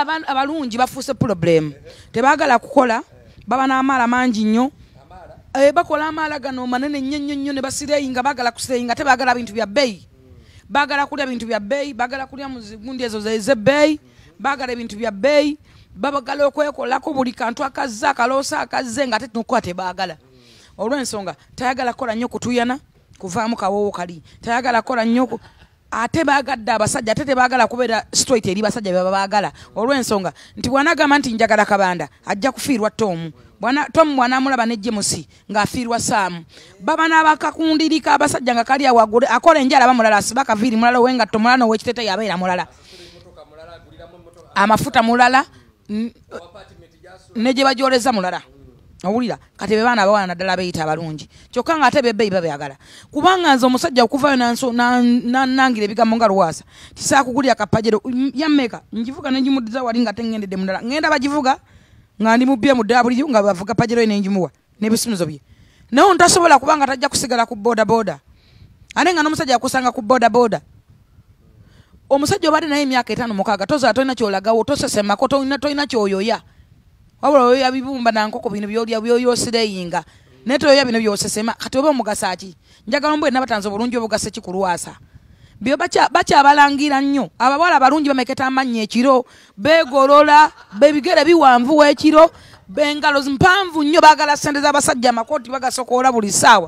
abawala abalungi bafuuse problem tebagala kukola baba n'amaala mangi nnyo eh, bakola amaala gano manene nnyo nnyo ne basireeyi nga bagala kusireeyi nga tebagala bintu bya bbeeyi bagala kulya bintu bya bbeeyi bagala kulya muzigundi ezo zezebbeeyi bagala ebintu bya bbeeyi babagala okwekolako buli kantu akazze akaloosa akazze nga ate tinokuba tebagala olwensonga tayagala kukola nnyo kutuyana kuvaamu kawoowo kali tayagala kukola nnyo ate bagadde abasajja ate tebagala kubeera straight eri basajja beba bagala olwensonga nti bwanagamba nti njagala kabanda ajja kufiirwa tomu tomu bwanamulaba ne jemusi ngaafiirwa saamu baba nabakakundirika abasajja nga kali awagule akola enjala bamulala asibakaviiri mulala owengatto mulala nowekitete yabeera mulala amafuta mulala ne gyebajoleza mulala owulira kati be baana bawala naddala beyita abalungi kyokka nga ate bebbeyi babyagala kubanga nze omusajja okuvayo nanangira ebigambo nga lwasa tisakugulya kapajero mm, yammeka ngivuga nengimudiza wali nga tengendedde mudala ngenda bagivuga nga ndimubye mu dabuliyo nga bavuga pajero nengimuwa nebisumizo bye naye ontasobola kubanga tajja kusigala ku bodaboda ate nga nomusajja akusanga ku bodaboda omusajja obaate naye emyaka etaano mukaaga tozaa tolina kyolagawo tosesemako tolina kyoyoya to wabula oyoya bibumba nankoko bino byolya byoyosireyinga naye toyoya bino byosesema kati oba omugasa ki njagala ombwe nabatanza obulungi obugasa kikulwasa bakyabalangira nnyo abawala abalungi bameketa amannya ekiro begolola bebigere biwanvuwa ekiro bengalo mpanvu nnyo bagala sente zabasajja amakooti bagasokoola buli saawa